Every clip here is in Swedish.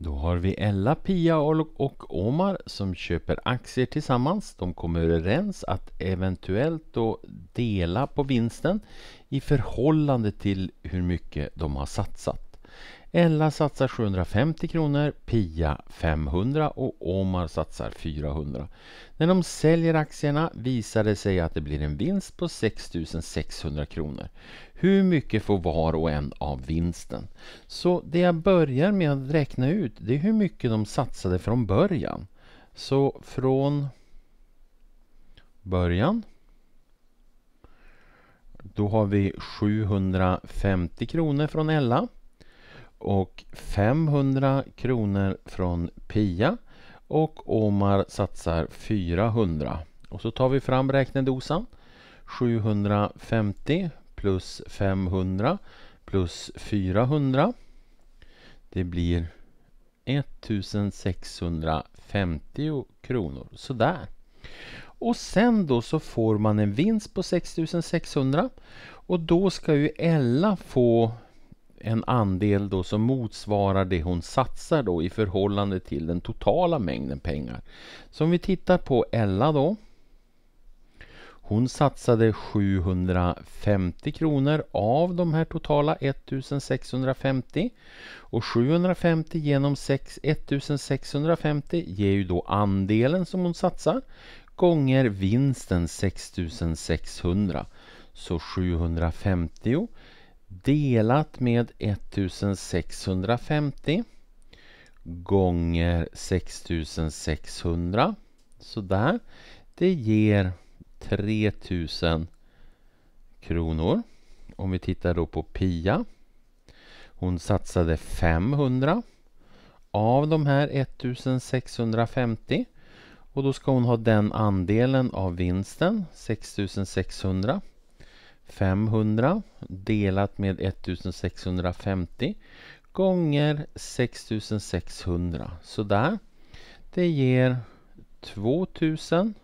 Då har vi Ella, Pia och Omar som köper aktier tillsammans. De kommer överens att eventuellt då dela på vinsten i förhållande till hur mycket de har satsat. Ella satsar 750 kronor, Pia 500 och Omar satsar 400. När de säljer aktierna visar det sig att det blir en vinst på 6600 kronor. Hur mycket får var och en av vinsten? Så det jag börjar med att räkna ut det är hur mycket de satsade från början. Så från början då har vi 750 kronor från Ella och 500 kronor från Pia och Omar satsar 400. Och så tar vi fram räknedosan. 750 plus 500 plus 400. Det blir 1650 kronor. Sådär. Och sen då så får man en vinst på 6600 och då ska ju Ella få en andel då som motsvarar det hon satsar då i förhållande till den totala mängden pengar. Så om vi tittar på Ella då. Hon satsade 750 kronor av de här totala 1650 och 750 genom 6, 1650 ger ju då andelen som hon satsar gånger vinsten 6600. Så 750 delat med 1650 gånger 6600 sådär det ger 3000 kronor om vi tittar då på Pia hon satsade 500 av de här 1650 och då ska hon ha den andelen av vinsten 6600 kronor. 500 delat med 1650 gånger 6600. Sådär. Det ger 2000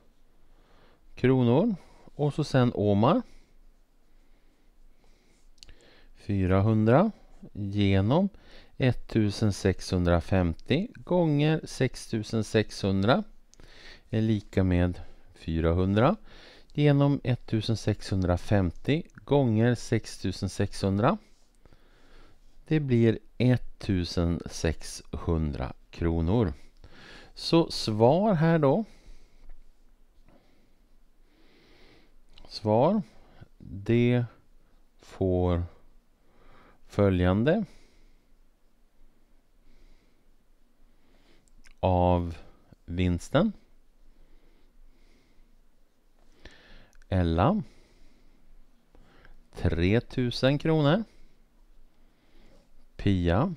kronor. Och så sen Omar. 400 genom 1650 gånger 6600 är lika med 400 genom 1650 gånger 6600. Det blir 1600 kronor. Så svar här då. Svar. Det får följande. Av vinsten. Ella. 3000 kronor. Pia.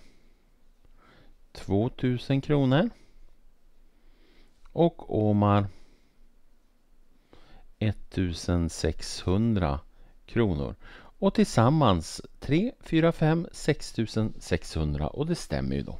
2000 kronor. Och Omar 1600 kronor. Och tillsammans 3, 4, 5, 6600 och det stämmer ju då.